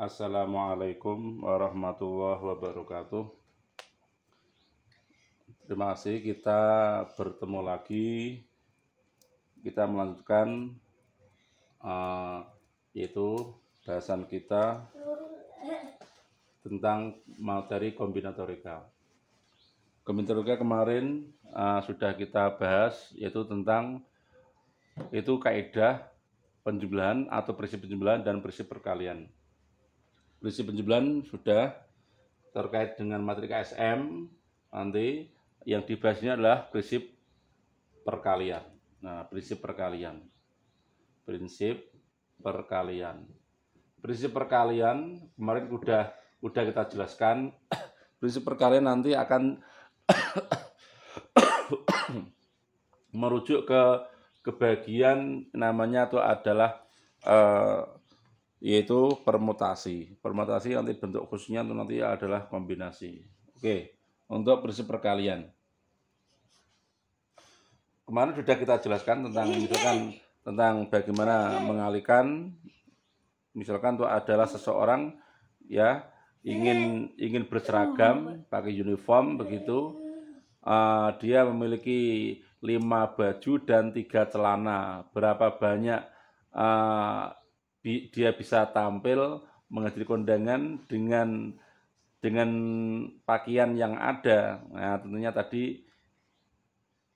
Assalamualaikum warahmatullahi wabarakatuh. Terima kasih kita bertemu lagi. Kita melanjutkan uh, yaitu bahasan kita tentang materi kombinatorika. Kombinatorika kemarin uh, sudah kita bahas yaitu tentang itu kaidah penjumlahan atau prinsip penjumlahan dan prinsip perkalian prinsip penjualan sudah terkait dengan materi KSM nanti yang dibahasnya adalah prinsip perkalian. Nah, prinsip perkalian. Prinsip perkalian. Prinsip perkalian kemarin sudah sudah kita jelaskan prinsip perkalian nanti akan merujuk ke kebagian namanya itu adalah uh, yaitu permutasi. Permutasi nanti bentuk khususnya itu nanti adalah kombinasi. Oke, untuk prinsip perkalian. Kemarin sudah kita jelaskan tentang iya, iya. misalkan tentang bagaimana iya, mengalihkan misalkan itu adalah seseorang ya ingin ingin berseragam pakai uniform begitu uh, dia memiliki lima baju dan tiga celana berapa banyak uh, bi, dia bisa tampil menghadiri kondangan dengan dengan pakaian yang ada. Nah, tentunya tadi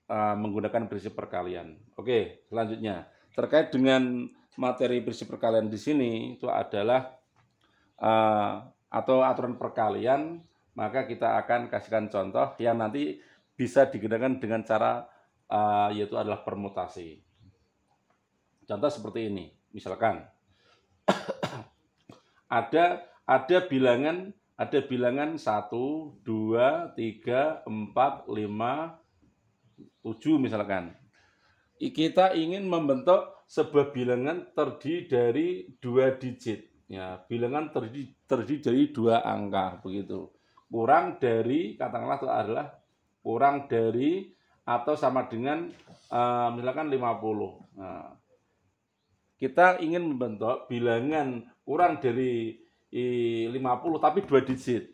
uh, menggunakan prinsip perkalian. Oke, selanjutnya terkait dengan materi prinsip perkalian di sini itu adalah uh, atau aturan perkalian, maka kita akan kasihkan contoh yang nanti bisa digunakan dengan cara uh, yaitu adalah permutasi. Contoh seperti ini, misalkan ada ada bilangan ada bilangan 1, 2, 3, 4, 5, 7 misalkan. Kita ingin membentuk sebuah bilangan terdiri dari dua digit. Ya, bilangan terdiri, terdiri dari dua angka begitu. Kurang dari katakanlah itu adalah kurang dari atau sama dengan uh, misalkan 50. Nah, kita ingin membentuk bilangan kurang dari 50 tapi dua digit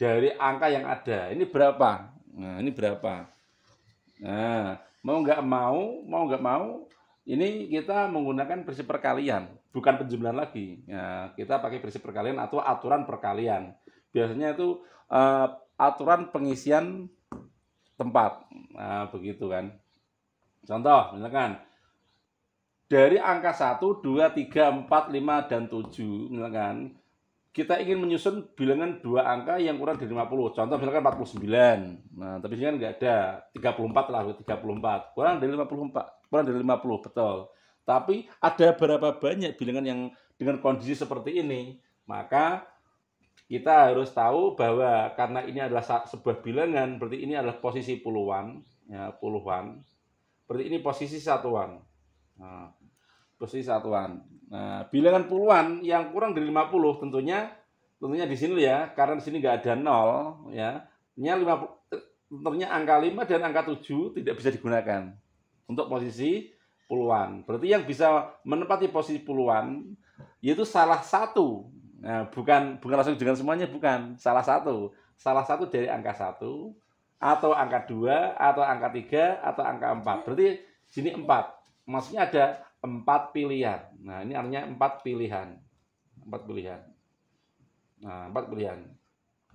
dari angka yang ada. Ini berapa? Nah, ini berapa? Nah, mau nggak mau, mau nggak mau, ini kita menggunakan prinsip perkalian, bukan penjumlahan lagi. Nah, kita pakai prinsip perkalian atau aturan perkalian. Biasanya itu uh, aturan pengisian tempat. Nah, begitu kan. Contoh, misalkan dari angka 1, 2, 3, 4, 5, dan 7, misalkan, kita ingin menyusun bilangan dua angka yang kurang dari 50. Contoh misalkan 49. Nah, tapi sini kan nggak ada. 34 lah, 34. Kurang dari 54. Kurang dari 50, betul. Tapi ada berapa banyak bilangan yang dengan kondisi seperti ini? Maka kita harus tahu bahwa karena ini adalah sebuah bilangan, berarti ini adalah posisi puluhan, ya, puluhan. Berarti ini posisi satuan. Nah, posisi satuan. Nah, bilangan puluhan yang kurang dari 50 tentunya tentunya di sini ya, karena di sini nggak ada nol ya. Ini 50 tentunya angka 5 dan angka 7 tidak bisa digunakan untuk posisi puluhan. Berarti yang bisa menempati posisi puluhan yaitu salah satu. Nah, bukan bukan langsung dengan semuanya bukan, salah satu. Salah satu dari angka 1 atau angka 2 atau angka 3 atau angka 4. Berarti sini 4. Maksudnya ada empat pilihan. Nah, ini artinya empat pilihan. Empat pilihan. Nah, empat pilihan.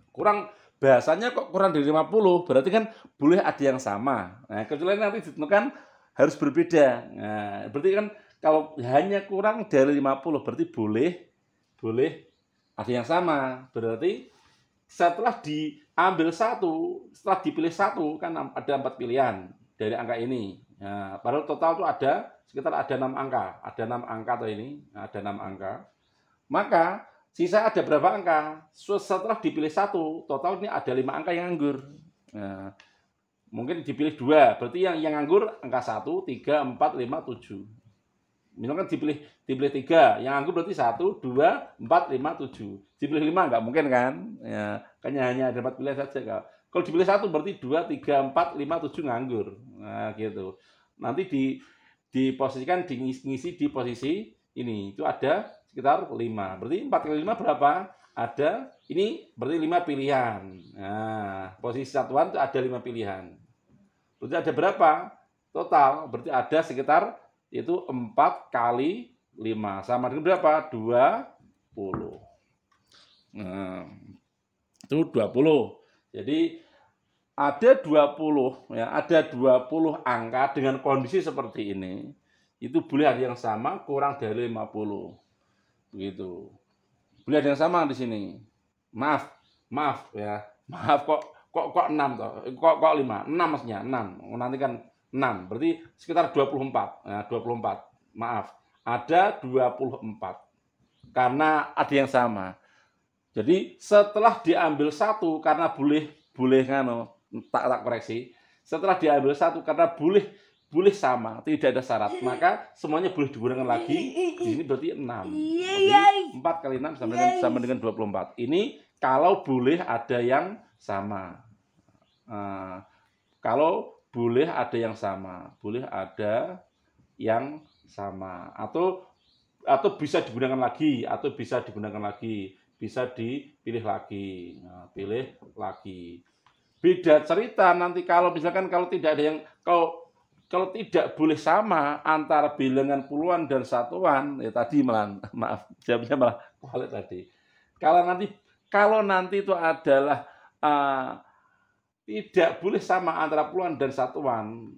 Kurang bahasanya kok kurang dari 50, berarti kan boleh ada yang sama. Nah, kecuali nanti ditemukan harus berbeda. Nah, berarti kan kalau hanya kurang dari 50 berarti boleh boleh ada yang sama. Berarti setelah diambil satu, setelah dipilih satu kan ada empat pilihan dari angka ini. Nah, padahal total itu ada sekitar ada enam angka, ada enam angka atau ini, nah, ada enam angka. Maka sisa ada berapa angka? Setelah dipilih satu, total ini ada lima angka yang anggur. Nah, mungkin dipilih dua, berarti yang yang anggur angka satu, tiga, empat, lima, tujuh. Misalkan dipilih dipilih tiga, yang anggur berarti satu, dua, empat, lima, tujuh. Dipilih lima nggak mungkin kan? Ya, kayaknya hanya dapat empat pilihan saja. Kalau, kalau dipilih satu berarti dua, tiga, empat, lima, tujuh nganggur. Nah, gitu. Nanti di diposisikan di ngisi di posisi ini itu ada sekitar 5 berarti 4 kali 5 berapa ada ini berarti 5 pilihan nah posisi satuan itu ada 5 pilihan berarti ada berapa total berarti ada sekitar itu 4 kali 5 sama dengan berapa 20 nah itu 20 jadi ada 20 ya, ada 20 angka dengan kondisi seperti ini. Itu boleh ada yang sama kurang dari 50. Begitu. Boleh ada yang sama di sini. Maaf, maaf ya. Maaf kok kok kok 6 toh. Kok kok 5. 6 maksudnya, 6. Nanti kan 6. Berarti sekitar 24. Ya, 24. Maaf. Ada 24. Karena ada yang sama. Jadi setelah diambil satu karena boleh boleh kan oh, tak tak koreksi. Setelah diambil satu karena boleh boleh sama, tidak ada syarat, iya. maka semuanya boleh digunakan iya, lagi. Iya, Di sini berarti enam empat kali enam sama dengan sama dengan empat Ini kalau boleh ada yang sama. Uh, kalau boleh ada yang sama, boleh ada yang sama atau atau bisa digunakan lagi atau bisa digunakan lagi, bisa dipilih lagi. Nah, pilih lagi beda cerita nanti kalau misalkan kalau tidak ada yang kalau kalau tidak boleh sama antara bilangan puluhan dan satuan ya tadi malah maaf jawabnya malah kualit tadi kalau nanti kalau nanti itu adalah uh, tidak boleh sama antara puluhan dan satuan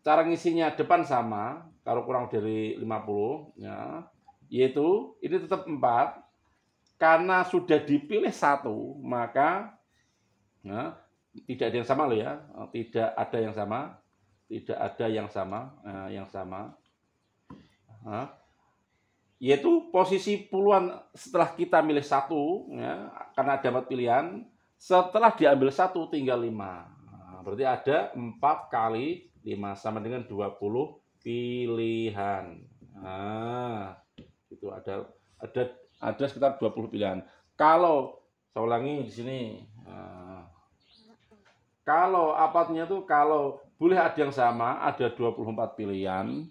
cara ngisinya depan sama kalau kurang dari 50 ya yaitu ini tetap empat karena sudah dipilih satu maka ya, tidak ada yang sama loh ya, eh, tidak ada yang sama, tidak ada yang sama, eh, yang sama. Hah? Yaitu posisi puluhan setelah kita milih satu, ya, karena ada empat pilihan, setelah diambil satu tinggal lima. Nah, berarti ada empat kali lima sama dengan dua puluh pilihan. Nah, itu ada ada ada sekitar dua puluh pilihan. Kalau saya ulangi di sini, nah, kalau apatnya tuh kalau boleh ada yang sama, ada 24 pilihan.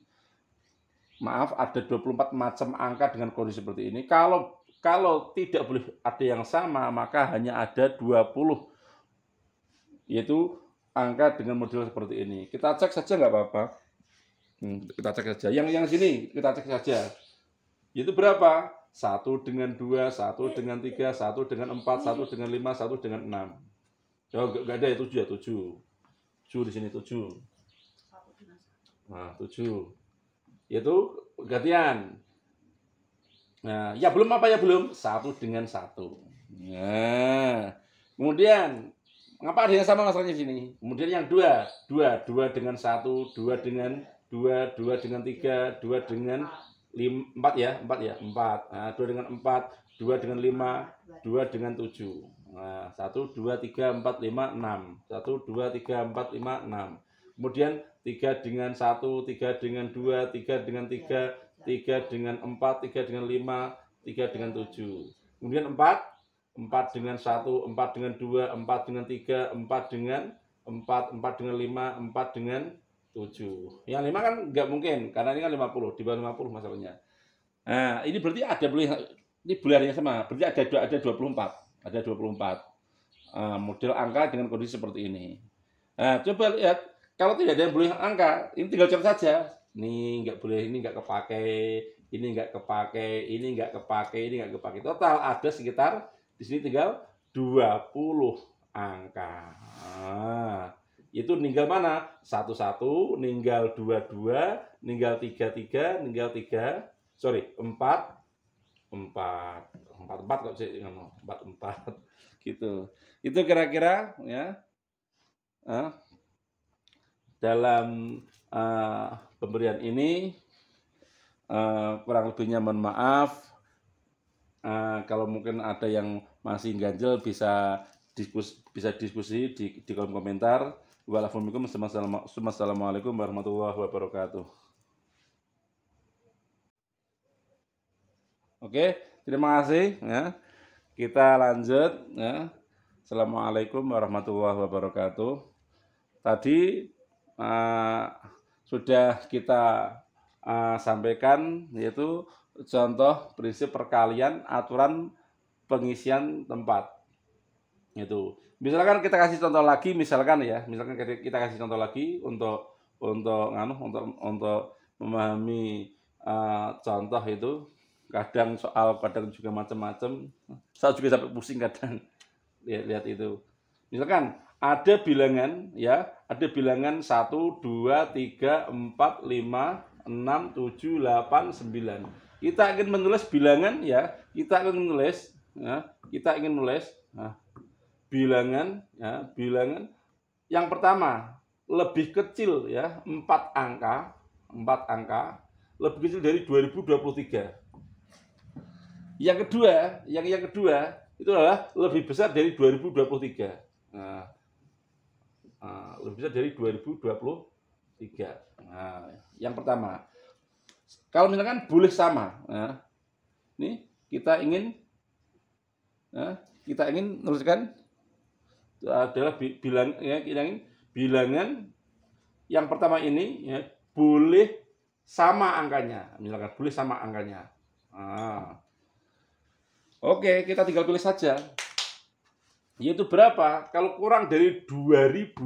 Maaf, ada 24 macam angka dengan kondisi seperti ini. Kalau kalau tidak boleh ada yang sama, maka hanya ada 20 yaitu angka dengan model seperti ini. Kita cek saja nggak apa-apa. Hmm, kita cek saja. Yang yang sini kita cek saja. Itu berapa? Satu dengan dua, satu dengan tiga, satu dengan empat, satu dengan lima, satu dengan enam. Oh, gak ada ya tujuh ya tujuh. Tujuh di sini tujuh. Nah tujuh. Itu gantian. Nah, ya belum apa ya belum? Satu dengan satu. Nah, kemudian ngapa ada yang sama masalahnya sini? Kemudian yang dua, dua, dua dengan satu, dua dengan dua, dua dengan tiga, dua dengan lim, empat ya, empat ya, empat. Nah, dua dengan empat, dua dengan lima, dua dengan tujuh. Nah, 1, 2, 3, 4, 5, 6. 1, 2, 3, 4, 5, 6. Kemudian 3 dengan 1, 3 dengan 2, 3 dengan 3, 3 dengan 4, 3 dengan 5, 3 dengan 7. Kemudian 4, 4 dengan 1, 4 dengan 2, 4 dengan 3, 4 dengan 4, 4 dengan 5, 4 dengan 7. Yang 5 kan nggak mungkin, karena ini kan 50, di bawah 50 masalahnya. Nah, ini berarti ada boleh ini bulan yang sama, berarti ada ada 24 ada 24 uh, ah, model angka dengan kondisi seperti ini nah coba lihat kalau tidak ada yang boleh angka ini tinggal cat saja ini nggak boleh ini nggak kepake ini nggak kepake ini nggak kepake ini nggak kepake total ada sekitar di sini tinggal 20 angka nah, itu ninggal mana satu satu ninggal dua dua ninggal tiga tiga ninggal tiga sorry empat empat empat empat kok sih empat empat gitu itu kira-kira ya uh, dalam uh, pemberian ini uh, kurang lebihnya mohon maaf uh, kalau mungkin ada yang masih ganjel bisa diskus bisa diskusi di di kolom komentar. assalamualaikum warahmatullahi wabarakatuh. Oke, terima kasih ya. Kita lanjut ya. Assalamualaikum warahmatullahi wabarakatuh. Tadi uh, sudah kita uh, sampaikan yaitu contoh prinsip perkalian aturan pengisian tempat itu misalkan kita kasih contoh lagi misalkan ya misalkan kita kasih contoh lagi untuk untuk nganu untuk untuk memahami uh, contoh itu kadang soal kadang juga macam-macam saya juga sampai pusing kadang lihat, lihat itu misalkan ada bilangan ya ada bilangan 1 2 3 4 5 6 7 8 9 kita ingin menulis bilangan ya kita ingin menulis ya, kita ingin menulis nah, bilangan ya bilangan yang pertama lebih kecil ya 4 angka 4 angka lebih kecil dari 2023 yang kedua, yang yang kedua itu adalah lebih besar dari 2023. Nah, nah lebih besar dari 2023. Nah, yang pertama, kalau misalkan boleh sama, nah, ini kita ingin nah, kita ingin meneruskan adalah bilang ya kita ingin bilangan yang pertama ini ya, boleh sama angkanya, misalkan boleh sama angkanya. Nah, Oke, kita tinggal pilih saja. Yaitu berapa? Kalau kurang dari 2000,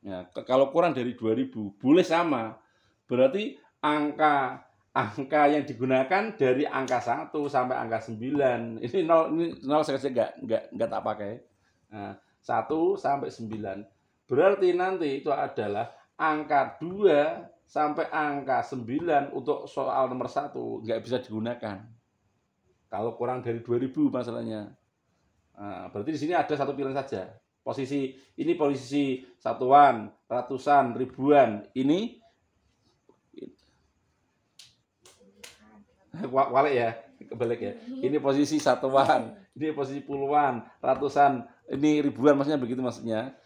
ya, kalau kurang dari 2000, boleh sama. Berarti angka angka yang digunakan dari angka 1 sampai angka 9. Ini 0 ini 0 saya enggak enggak enggak tak pakai. Nah, 1 sampai 9. Berarti nanti itu adalah angka 2 sampai angka 9 untuk soal nomor 1 enggak bisa digunakan. Kalau kurang dari 2000 masalahnya. Nah, berarti di sini ada satu pilihan saja. Posisi ini posisi satuan, ratusan, ribuan. Ini walek ya, kebalik ya. Iya. Ini posisi satuan, ini posisi puluhan, ratusan, ini ribuan maksudnya begitu maksudnya.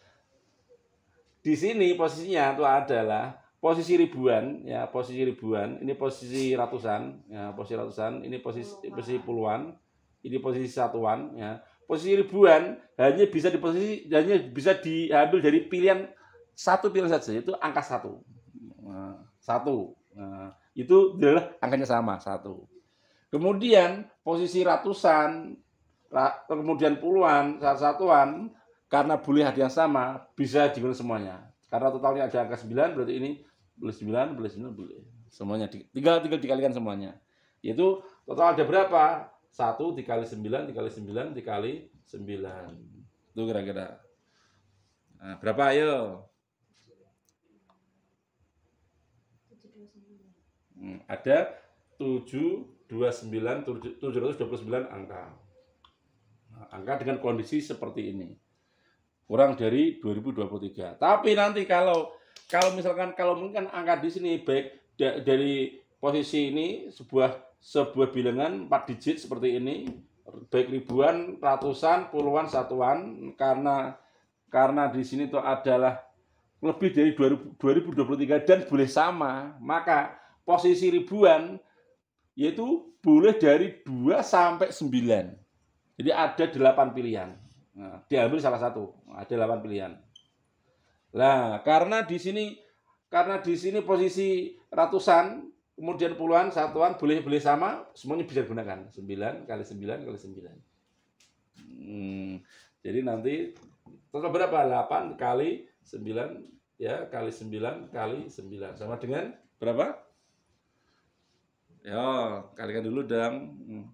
Di sini posisinya itu adalah posisi ribuan ya posisi ribuan ini posisi ratusan ya posisi ratusan ini posisi posisi puluhan ini posisi satuan ya posisi ribuan hanya bisa di posisi hanya bisa diambil dari pilihan satu pilihan saja itu angka satu nah, satu nah, itu adalah angkanya sama satu kemudian posisi ratusan kemudian puluhan satu satuan karena boleh hadiah yang sama bisa digunakan semuanya karena totalnya ada angka 9 berarti ini plus 9, plus 9, boleh. Semuanya tinggal tinggal dikalikan semuanya. Yaitu total ada berapa? 1 dikali 9 dikali 9 dikali 9. Itu kira-kira. Nah, berapa ayo? Hmm, ada 729 729 angka. Nah, angka dengan kondisi seperti ini. Kurang dari 2023. Tapi nanti kalau kalau misalkan kalau mungkin kan angka di sini baik da dari posisi ini sebuah sebuah bilangan 4 digit seperti ini baik ribuan, ratusan, puluhan, satuan karena karena di sini itu adalah lebih dari 2023 dan boleh sama, maka posisi ribuan yaitu boleh dari 2 sampai 9. Jadi ada 8 pilihan. Nah, diambil salah satu, nah, ada 8 pilihan. Nah, karena di sini karena di sini posisi ratusan, kemudian puluhan, satuan boleh boleh sama, semuanya bisa digunakan. 9 kali 9 kali 9. Hmm, jadi nanti total berapa? 8 kali 9 ya kali 9 kali 9 sama dengan berapa? Ya, kalikan dulu dong. Hmm.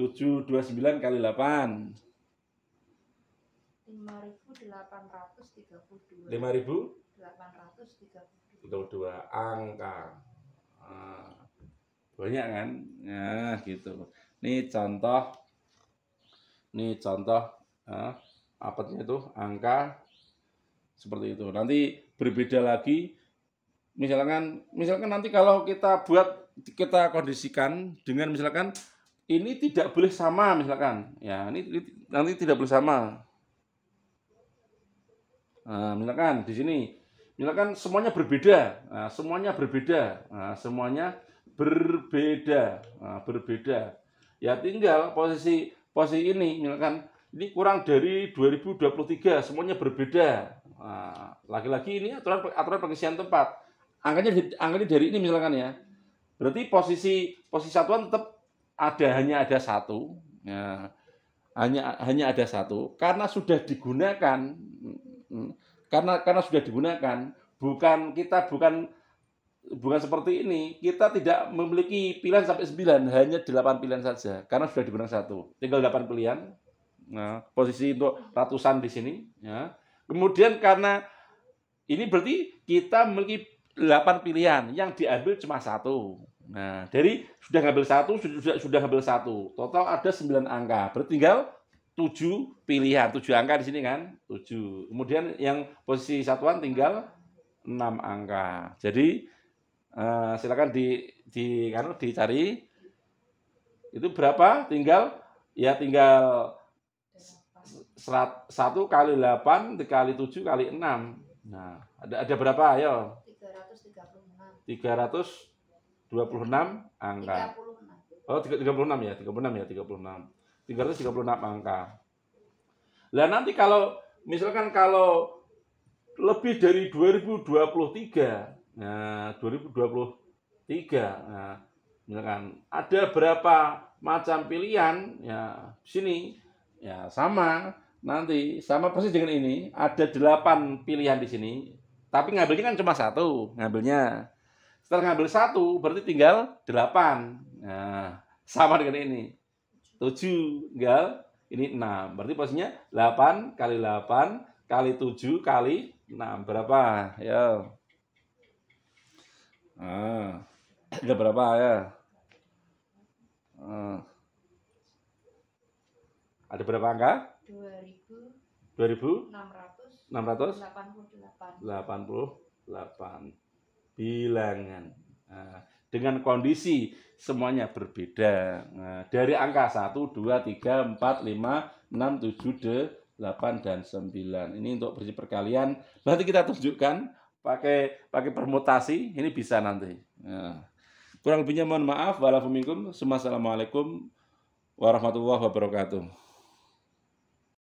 729 kali 8 5832. 5832. angka. Ah. banyak kan? Nah, gitu. Ini contoh ini contoh eh, ah, apa itu angka seperti itu. Nanti berbeda lagi misalkan misalkan nanti kalau kita buat kita kondisikan dengan misalkan ini tidak boleh sama misalkan ya ini nanti tidak boleh sama Nah, misalkan di sini, misalkan semuanya berbeda, nah, semuanya berbeda, nah, semuanya berbeda, nah, berbeda. Ya tinggal posisi posisi ini, misalkan ini kurang dari 2023, semuanya berbeda. lagi nah, lagi-lagi ini aturan aturan pengisian tempat. Angkanya angkanya dari ini misalkan ya. Berarti posisi posisi satuan tetap ada hanya ada satu. Nah, hanya hanya ada satu karena sudah digunakan Hmm. Karena karena sudah digunakan, bukan kita bukan bukan seperti ini. Kita tidak memiliki pilihan sampai 9, hanya 8 pilihan saja karena sudah digunakan satu. Tinggal 8 pilihan. Nah, posisi untuk ratusan di sini, ya. Kemudian karena ini berarti kita memiliki 8 pilihan, yang diambil cuma satu. Nah, dari sudah ngambil satu, sudah sudah ngambil satu. Total ada 9 angka. Bertinggal tujuh pilihan, tujuh angka di sini kan, tujuh. Kemudian yang posisi satuan tinggal enam angka. Jadi uh, silakan di di kan dicari itu berapa? Tinggal ya tinggal satu kali delapan dikali tujuh kali enam. Nah, ada ada berapa? Ayo. puluh enam angka. oh 36. puluh enam ya, tiga puluh enam ya, tiga puluh enam 336 angka. Nah nanti kalau misalkan kalau lebih dari 2023, nah 2023, nah misalkan ada berapa macam pilihan ya sini ya sama nanti sama persis dengan ini ada delapan pilihan di sini tapi ngambilnya kan cuma satu ngambilnya setelah ngambil satu berarti tinggal delapan nah sama dengan ini 7. enggak ini 6. Berarti posisinya 8 kali 8 kali 7 kali 6. Berapa? Ya. Nah, ada berapa ya? ah. Ada berapa angka? 2000 88 88 bilangan. Nah, dengan kondisi semuanya berbeda. Nah, dari angka 1, 2, 3, 4, 5, 6, 7, 8, dan 9. Ini untuk bersih perkalian. Berarti kita tunjukkan pakai pakai permutasi. Ini bisa nanti. Nah. Kurang lebihnya mohon maaf. Walafuminkum. warahmatullahi wabarakatuh.